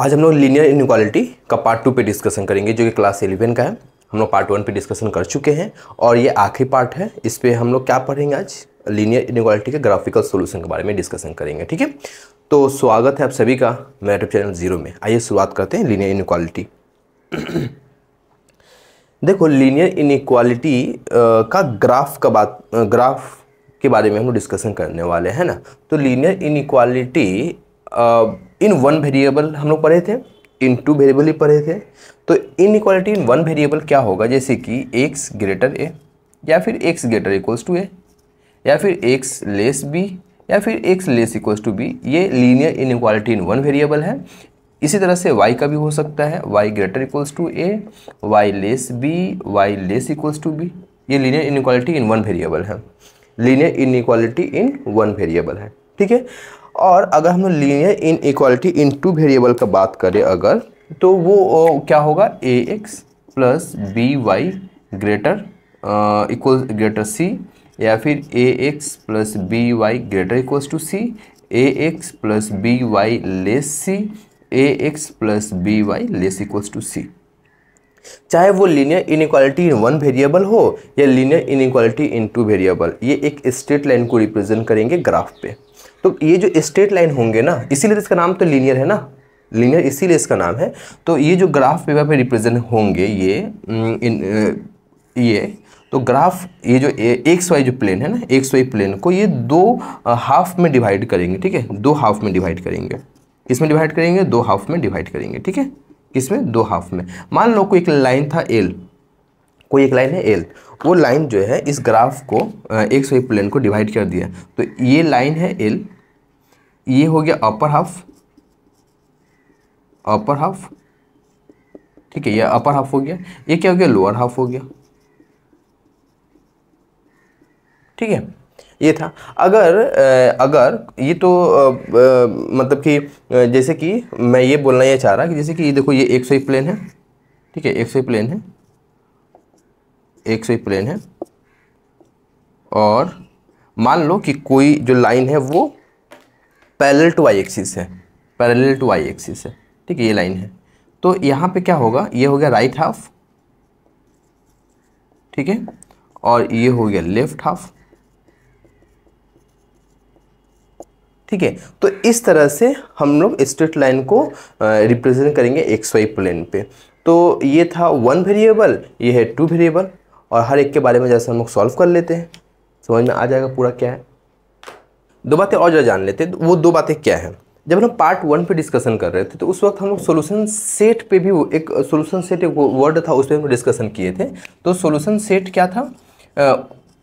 आज हम लोग लीनियर इनक्वालिटी का पार्ट टू पे डिस्कशन करेंगे जो कि क्लास एलेवन का है हम लोग पार्ट वन पे डिस्कशन कर चुके हैं और ये आखिरी पार्ट है इस पर हम लोग क्या पढ़ेंगे आज लीनियर इनक्वालिटी के ग्राफिकल सोल्यूशन के बारे में डिस्कशन करेंगे ठीक है तो स्वागत है आप सभी का मेरा यूट्यूब चैनल जीरो में आइए शुरुआत करते हैं लीनियर इनक्वालिटी देखो लीनियर इनक्वालिटी का ग्राफ का बात ग्राफ के बारे में हम लोग डिस्कशन करने वाले हैं ना तो linear inequality in one variable हम लोग पढ़े थे इन टू वेरिएबल ही पढ़े थे तो inequality in one variable क्या होगा जैसे कि एक्स ग्रेटर ए या फिर x greater equals to a या फिर एक्स लेस बी या फिर x less equals to b ये linear inequality in one variable है इसी तरह से y का भी हो सकता है y greater equals to a y less b y less equals to b ये linear inequality in one variable है linear inequality in one variable है ठीक है और अगर हम linear inequality in two variable का बात करें अगर तो वो क्या होगा a x plus b y greater equal greater c या फिर a x plus b y greater equals to C a x plus b y less c a x plus b y less equals to c चाहे वो linear inequality in one variable हो या linear inequality in two variable ये एक straight line को represent करेंगे graph पे तो ये जो स्ट्रेट लाइन होंगे ना इसीलिए तो इसका नाम तो लीनियर है ना लीनियर इसीलिए इसका नाम है तो ये जो ग्राफ पेपर पे रिप्रेजेंट होंगे ये इन mm, uh, ये तो ग्राफ ये जो एक्स वाई जो प्लेन है ना एक्स वाई प्लेन को ये दो हाफ uh, में डिवाइड करेंगे ठीक है दो हाफ में डिवाइड करेंगे इसमें डिवाइड करेंगे दो हाफ में डिवाइड करेंगे ठीक है किसमें दो हाफ में मान लो कोई एक लाइन था एल कोई एक लाइन है एल वो लाइन जो है इस ग्राफ को एक्स वाई प्लेन को डिवाइड कर दिया तो ये लाइन है एल ये हो गया अपर हाफ अपर हाफ ठीक है ये अपर हाफ हो गया ये क्या हो गया लोअर हाफ हो गया ठीक है ये था अगर अगर ये तो आ, मतलब कि जैसे कि मैं ये बोलना ये चाह रहा कि जैसे कि ये देखो ये एक सौ प्लेन है ठीक है एक सौ प्लेन है एक सौ प्लेन है और मान लो कि कोई जो लाइन है वो पैरेलल टू वाई एक्सिस है पैरेलल टू वाई एक्सिस है ठीक है ये लाइन है तो यहाँ पे क्या होगा ये हो गया राइट हाफ ठीक है और ये हो गया लेफ्ट हाफ ठीक है तो इस तरह से हम लोग स्ट्रेट लाइन को रिप्रेजेंट करेंगे एक्स वाई प्लेन पे तो ये था वन वेरिएबल ये है टू वेरिएबल और हर एक के बारे में जैसे हम लोग सॉल्व कर लेते हैं समझ में आ जाएगा पूरा क्या है दो बातें और जान लेते वो दो बातें क्या हैं जब हम पार्ट वन पे डिस्कशन कर रहे थे तो उस वक्त हम लोग सोल्यूशन सेट पे भी एक सोल्यूशन सेट एक वर्ड था उस पर हम डिस्कशन किए थे तो सोल्यूशन सेट क्या था आ,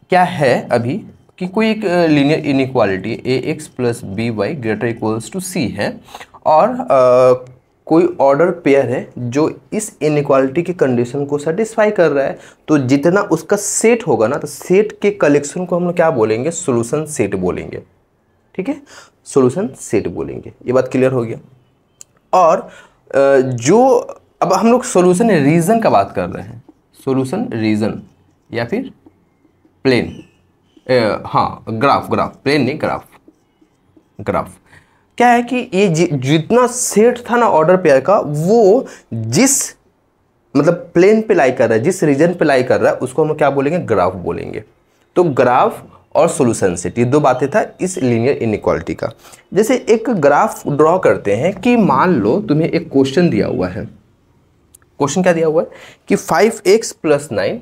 क्या है अभी कि कोई एक linear inequality a x plus b y greater equals to c है और आ, कोई ऑर्डर पेयर है जो इस इनक्वालिटी की कंडीशन को सेटिस्फाई कर रहा है तो जितना उसका सेट होगा ना तो सेट के कलेक्शन को हम लोग क्या बोलेंगे सोल्यूशन सेट बोलेंगे ठीक है सोल्यूशन सेट बोलेंगे ये बात क्लियर हो गया और जो अब हम लोग सोल्यूशन रीजन का बात कर रहे हैं सोल्यूशन रीजन या फिर प्लेन ए, हाँ ग्राफ ग्राफ प्लेन नहीं ग्राफ ग्राफ क्या है कि ये जितना सेट था ना ऑर्डर पेयर का वो जिस मतलब प्लेन पे लाई कर रहा है जिस रीजन पे लाई कर रहा है उसको हम क्या बोलेंगे ग्राफ बोलेंगे तो ग्राफ और सोल्यूशन सेट ये दो बातें था इस लीनियर इनिक्वालिटी का जैसे एक ग्राफ ड्रॉ करते हैं कि मान लो तुम्हें एक क्वेश्चन दिया हुआ है क्वेश्चन क्या दिया हुआ है कि five x plus nine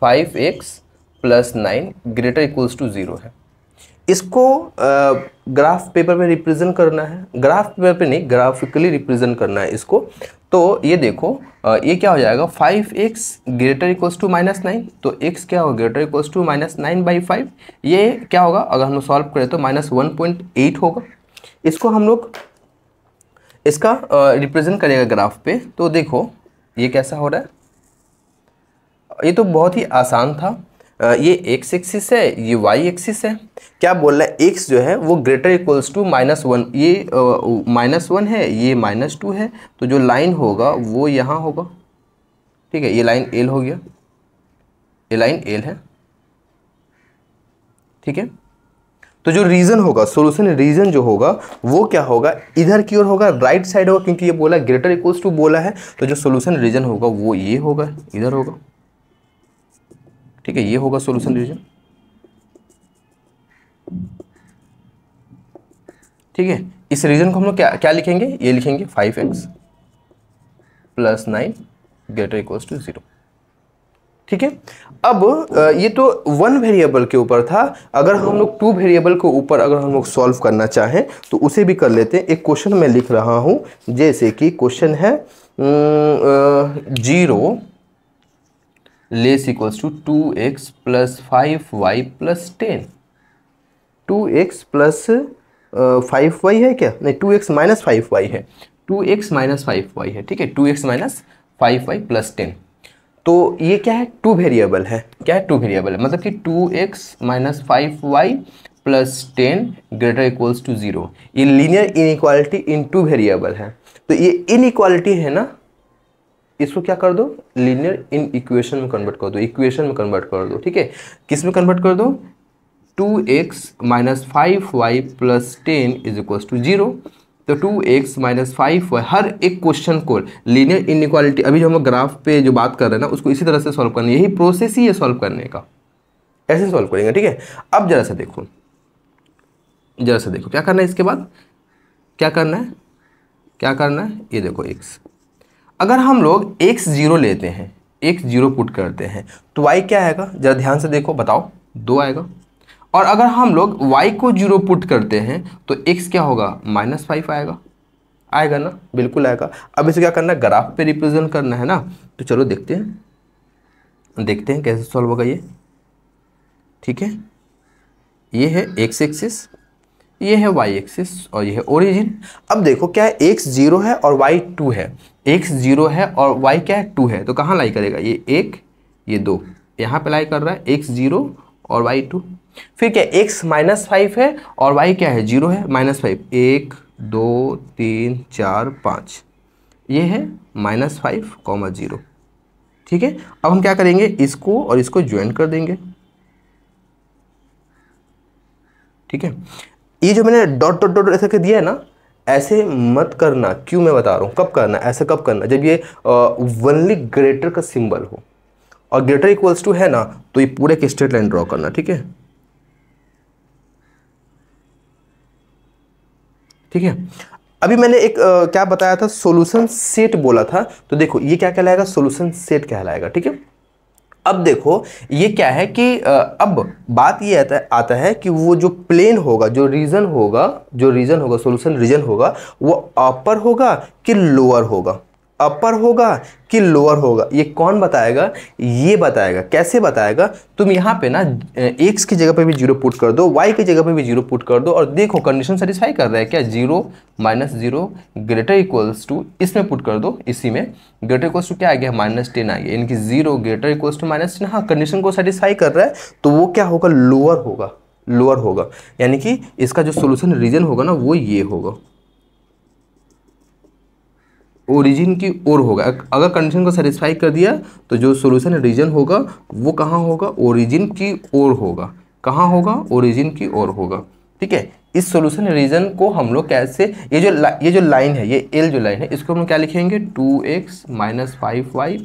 five x plus nine greater equals to zero है इसको ग्राफ पेपर में रिप्रेजेंट करना है ग्राफ पेपर पे नहीं ग्राफिकली रिप्रेजेंट करना है इसको तो ये देखो ये क्या हो जाएगा five x greater equals to minus nine तो एक्स क्या होगा greater equals to minus nine by five ये क्या होगा अगर हम लोग सॉल्व करें तो माइनस वन पॉइंट एट होगा इसको हम लोग इसका रिप्रेजेंट करेगा ग्राफ पे तो देखो ये कैसा हो रहा है ये तो बहुत ही आसान था ये एक्स एक्सिस है ये वाई एक्सिस है क्या बोल रहा है एक्स जो है वो greater equals to minus one ये माइनस वन है ये माइनस टू है तो जो लाइन होगा वो यहाँ होगा ठीक है ये लाइन एल हो गया ये लाइन एल है ठीक है तो जो रीजन होगा सोल्यूशन रीजन जो होगा वो क्या होगा इधर की ओर होगा राइट साइड होगा क्योंकि ये बोला ग्रेटर इक्वल्स टू बोला है तो जो सोल्यूशन रीजन होगा वो ये होगा इधर होगा ठीक है ये होगा सोल्यूशन हम्म। रीजन ठीक है इस रीजन को हम लोग क्या क्या लिखेंगे ये लिखेंगे five x plus nine greater equals to zero ठीक है अब ये तो वन वेरिएबल के ऊपर था अगर हम लोग टू वेरिएबल के ऊपर अगर हम लोग सॉल्व करना चाहें तो उसे भी कर लेते हैं एक क्वेश्चन मैं लिख रहा हूं जैसे कि क्वेश्चन है zero less equals to two x plus five y plus ten two x plus five y है क्या नहीं two x minus five y है two x minus five y है ठीक है two x minus five y plus ten तो ये क्या है टू वेरिएबल है क्या है टू वेरिएबल है मतलब कि two x minus five y plus ten greater equals to zero ये linear inequality in two variable है तो ये इनक्वालिटी है ना इसको क्या कर दो लीनियर इन इक्वेशन में कन्वर्ट कर दो इक्वेशन में कन्वर्ट कर दो ठीक है किस में कन्वर्ट कर दो two x minus five y plus ten is equal to zero तो two x minus five y हर एक क्वेश्चन को लीनियर इक्वालिटी अभी जो हम लोग ग्राफ पे जो बात कर रहे हैं ना उसको इसी तरह से सॉल्व करना है यही प्रोसेस ही है सॉल्व करने का ऐसे सॉल्व करेंगे ठीक है अब जरा सा देखो जरा सा देखो क्या करना है इसके बाद क्या करना है क्या करना है ये देखो एक्स अगर हम लोग एक्स जीरो लेते हैं एक्स जीरो पुट करते हैं तो वाई क्या आएगा ज़रा ध्यान से देखो बताओ दो आएगा और अगर हम लोग वाई को जीरो पुट करते हैं तो एक्स क्या होगा माइनस फाइव आएगा आएगा ना बिल्कुल आएगा अब इसे क्या करना है ग्राफ पे रिप्रेजेंट करना है ना तो चलो देखते हैं देखते हैं कैसे सॉल्व होगा ये ठीक है ये है एक्स एक्सिस ये है वाई एक्सिस और ये है ओरिजिन अब देखो क्या है एक्स जीरो है और वाई टू है एक्स जीरो है और वाई क्या है टू है तो कहाँ लाई करेगा ये एक ये दो यहाँ पे लाई कर रहा है एक्स जीरो और वाई टू फिर क्या एक्स माइनस फाइव है और वाई क्या है जीरो है माइनस फाइव एक दो तीन चार पाँच ये है माइनस फाइव कॉमा जीरो ठीक है अब हम क्या करेंगे इसको और इसको ज्वाइन कर देंगे ठीक है ये जो मैंने डॉट डॉट डॉट ऐसा के दिया है ना ऐसे मत करना क्यों मैं बता रहा हूँ कब करना ऐसा कब करना जब ये वनली ग्रेटर का सिंबल हो और ग्रेटर इक्वल्स टू है ना तो ये पूरे के स्ट्रेट लाइन ड्रॉ करना ठीक है ठीक है अभी मैंने एक आ, क्या बताया था सॉल्यूशन सेट बोला था तो देखो ये क्या कहलाएगा सॉल्यूशन सेट कहलाएगा ठीक है अब देखो ये क्या है कि अब बात ये आता है आता है कि वो जो प्लेन होगा जो रीज़न होगा जो रीज़न होगा सोल्यूशन रीजन होगा वो अपर होगा कि लोअर होगा अपर होगा कि लोअर होगा ये कौन बताएगा ये बताएगा कैसे बताएगा तुम यहाँ पे ना एक्स की जगह पे भी जीरो पुट कर दो वाई की जगह पे भी जीरो पुट कर दो और देखो कंडीशन सेटिस्फाई कर रहा है क्या zero minus zero greater equals to इसमें पुट कर दो इसी में ग्रेटर इक्वल्स टू क्या आ गया माइनस टेन आ गया इनकी zero greater equals to minus ten हाँ कंडीशन को सेटिस्फाई कर रहा है तो वो क्या होगा लोअर होगा लोअर होगा यानी कि इसका जो सोल्यूशन रीजन होगा ना वो ये होगा ओरिजिन की ओर होगा अगर कंडीशन को सेटिस्फाई कर दिया तो जो सोल्यूशन रीजन होगा वो कहाँ होगा ओरिजिन की ओर होगा कहाँ होगा ओरिजिन की ओर होगा ठीक है इस सॉल्यूशन रीजन को हम लोग कैसे ये जो ये जो लाइन है ये एल जो लाइन है इसको हम क्या लिखेंगे two x minus five y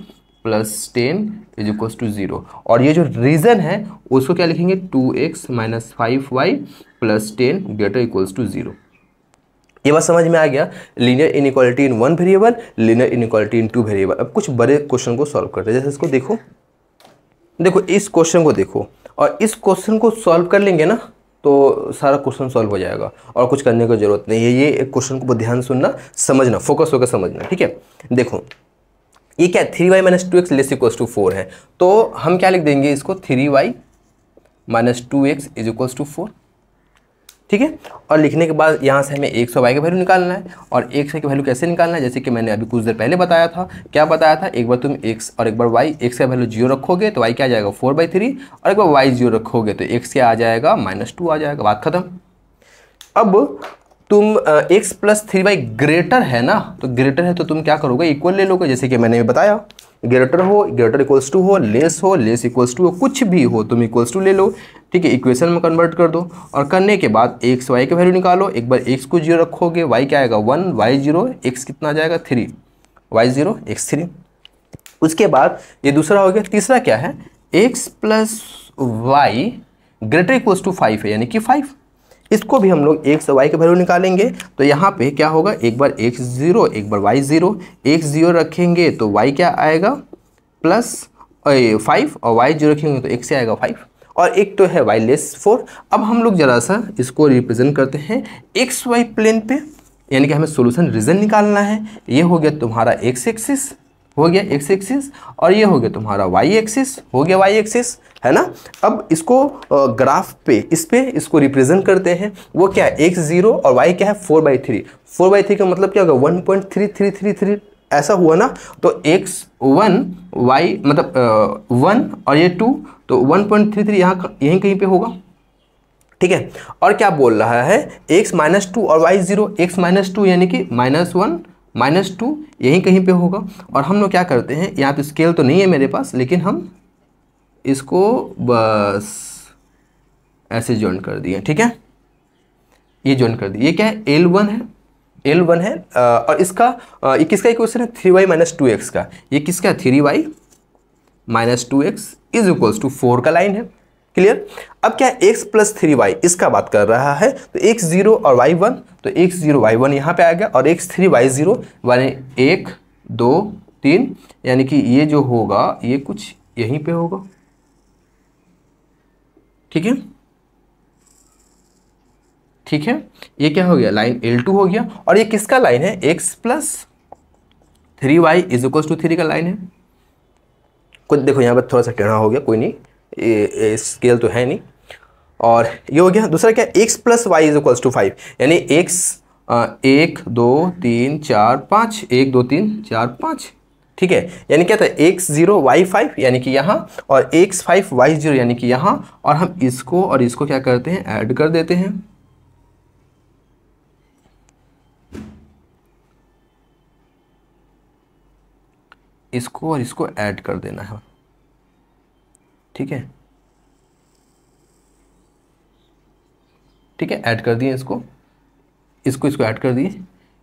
plus ten is equals to zero और ये जो रीजन है उसको क्या लिखेंगे two x minus five y plus ten greater equals to zero ये बात समझ में आ गया linear equality in one variable linear inequality in two variable अब कुछ बड़े क्वेश्चन को सॉल्व करते हैं जैसे इसको देखो देखो इस क्वेश्चन को देखो और इस क्वेश्चन को सॉल्व कर लेंगे ना तो सारा क्वेश्चन सॉल्व हो जाएगा और कुछ करने की जरूरत नहीं है ये एक क्वेश्चन को ध्यान सुनना समझना फोकस होकर समझना ठीक है देखो ये क्या three y minus two x less equals to four है तो हम क्या लिख देंगे इसको three y minus two x is equals to four ठीक है और लिखने के बाद यहाँ से हमें एक सौ वाई का वैल्यू निकालना है और एक सौ की वैल्यू कैसे निकालना है जैसे कि मैंने अभी कुछ देर पहले बताया था क्या बताया था एक बार तुम एक्स और एक बार वाई एक्स का वैल्यू जीरो रखोगे तो वाई क्या आ जाएगा फोर बाई थ्री और एक बार वाई जीरो रखोगे तो एक्स क्या आ जाएगा माइनस टू आ जाएगा बात खत्म अब तुम x plus three y greater है ना तो ग्रेटर है तो तुम क्या करोगे इक्वल ले लोगे जैसे कि मैंने बताया ग्रेटर हो ग्रेटर इक्वल्स टू हो लेस हो लेस इक्वल्स टू हो कुछ भी हो तुम इक्वल्स टू ले लो ठीक है इक्वेशन में कन्वर्ट कर दो और करने के बाद एक्स वाई का वैल्यू निकालो एक बार एक्स को जीरो रखोगे वाई क्या आएगा वन वाई जीरो एक्स कितना जाएगा three y zero x three उसके बाद ये दूसरा हो गया तीसरा क्या है x plus y greater equals to five है यानी कि फाइव इसको भी हम लोग एक्स वाई की वैल्यू निकालेंगे तो यहाँ पे क्या होगा एक बार एक्स ज़ीरो एक बार वाई ज़ीरो एक्स ज़ीरो रखेंगे तो वाई क्या आएगा प्लस फाइव और वाई जीरो रखेंगे तो एक से आएगा फाइव और एक तो है वाई लेस फोर अब हम लोग जरा सा इसको रिप्रेजेंट करते हैं एक्स वाई प्लेन पे यानी कि हमें सोल्यूशन रीजन निकालना है ये हो गया तुम्हारा एक्स एक्सिस हो गया एक्स एक्सिस और ये हो गया तुम्हारा वाई एक्सिस हो गया वाई एक्सिस है ना अब इसको ग्राफ पे इस पे इसको रिप्रेजेंट करते हैं वो क्या है एक्स जीरो और वाई क्या है four by three four by three का मतलब क्या होगा one point three three three three ऐसा हुआ ना तो एक्स वन वाई मतलब वन और ये टू तो वन पॉइंट थ्री थ्री यहाँ यहीं कहीं पे होगा ठीक है और क्या बोल रहा है एक्स माइनस टू और y zero x minus two यानी कि माइनस वन माइनस टू यहीं कहीं पे होगा और हम लोग क्या करते हैं यहाँ पे स्केल तो नहीं है मेरे पास लेकिन हम इसको बस ऐसे ज्वाइन कर दिए ठीक है ये ज्वाइन कर दिए ये क्या है एल वन है एल वन है और इसका ये किसका इक्वेशन है three y minus two x का ये किसका है three y minus two x is equals to four का लाइन है क्लियर अब क्या एक्स प्लस थ्री वाई इसका बात कर रहा है तो एक्स जीरो और वाई वन तो एक्स जीरो वाई वन यहाँ पर आ गया और एक्स थ्री वाई जीरो यानी एक दो तीन यानी कि ये जो होगा ये कुछ यहीं पे होगा ठीक है ठीक है ये क्या हो गया लाइन एल टू हो गया और ये किसका लाइन है x plus three y is equal to three का लाइन है कुछ देखो यहाँ पर थोड़ा सा टेढ़ा हो गया कोई नहीं स्केल तो है नहीं और ये हो गया दूसरा क्या x plus y is equals to five यानी एक्स एक दो तीन चार पाँच एक दो तीन चार पाँच ठीक है यानी क्या था एक्स जीरो वाई फाइव यानी कि यहाँ और एक्स फाइव वाई जीरो यानी कि यहाँ और हम इसको और इसको क्या करते हैं ऐड कर देते हैं इसको और इसको ऐड कर देना है ठीक है ठीक है ऐड कर दिए इसको इसको इसको ऐड कर दिए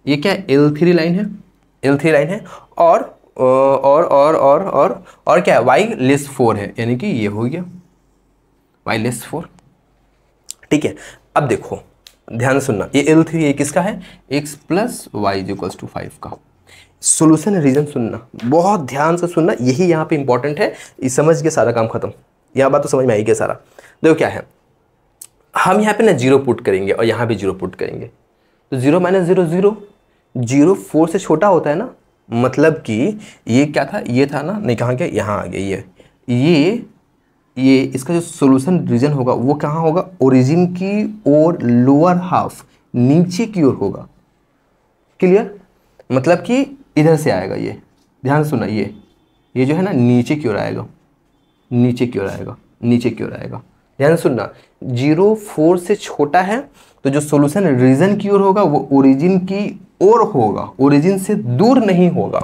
ये क्या एल थ्री लाइन है एल थ्री लाइन है और और और और और और क्या है वाई लेस फोर है यानी कि ये हो गया वाई लेस फोर ठीक है अब देखो ध्यान सुनना ये एल थ्री ये किसका है x plus y is equals to five का सोल्यूशन रीजन सुनना बहुत ध्यान से सुनना यही यहाँ पे इंपॉर्टेंट है इस समझ के सारा काम खत्म यहाँ बात तो समझ में आएगी सारा देखो क्या है हम यहाँ पे ना जीरो पुट करेंगे और यहाँ भी जीरो पुट करेंगे तो zero minus zero zero zero four से छोटा होता है ना मतलब कि ये क्या था ये था ना नहीं कहाँ क्या यहाँ आ गया ये ये ये इसका जो सोल्यूशन रीजन होगा वो कहाँ होगा ओरिजिन की और लोअर हाफ नीचे की ओर होगा क्लियर मतलब कि इधर से आएगा ये ध्यान सुना ये ये जो है ना नीचे की ओर आएगा नीचे की ओर आएगा नीचे की ओर आएगा ध्यान सुनना जीरो फोर से छोटा है तो जो सोल्यूशन रीजन की ओर होगा वो ओरिजिन की ओर होगा ओरिजिन से दूर नहीं होगा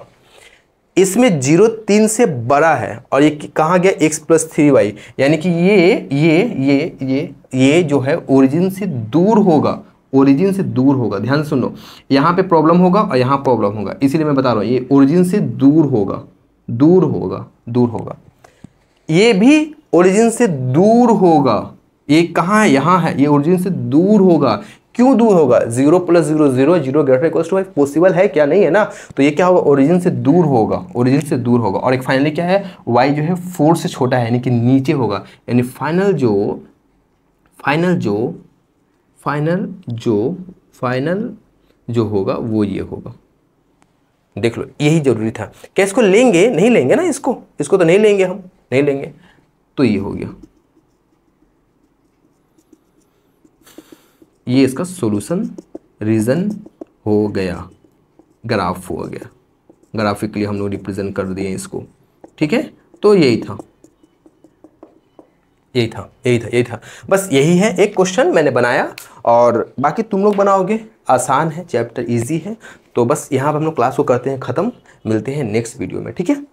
इसमें जीरो तीन से बड़ा है और ये कहा गया एक्स प्लस थ्री वाई यानी कि ये ये ये ये ये जो है ओरिजिन से दूर होगा ओरिजिन से दूर होगा ध्यान सुनो यहाँ पे प्रॉब्लम होगा और यहाँ प्रॉब्लम होगा इसीलिए मैं बता रहा हूँ ये ओरिजिन से दूर होगा दूर होगा दूर होगा ये भी ओरिजिन से दूर होगा ये कहाँ है यहाँ है ये ओरिजिन से दूर होगा क्यों दूर होगा zero plus zero zero zero greater equal to five possible है क्या नहीं है ना तो ये क्या होगा ओरिजिन से दूर होगा ओरिजिन से दूर होगा और एक फाइनली क्या है वाई जो है फोर से छोटा है यानी कि नीचे होगा यानी फाइनल जो फाइनल जो फाइनल जो फाइनल जो होगा वो ये होगा देख लो यही जरूरी था क्या इसको लेंगे नहीं लेंगे ना इसको इसको तो नहीं लेंगे हम नहीं लेंगे तो ये हो गया ये इसका सॉल्यूशन रीज़न हो गया ग्राफ हो गया ग्राफिकली हम लोग रिप्रेजेंट कर दिए इसको ठीक है तो यही था यही था यही था यही था बस यही है एक क्वेश्चन मैंने बनाया और बाकी तुम लोग बनाओगे आसान है चैप्टर ईजी है तो बस यहाँ पर हम लोग क्लास को करते हैं ख़त्म मिलते हैं नेक्स्ट वीडियो में ठीक है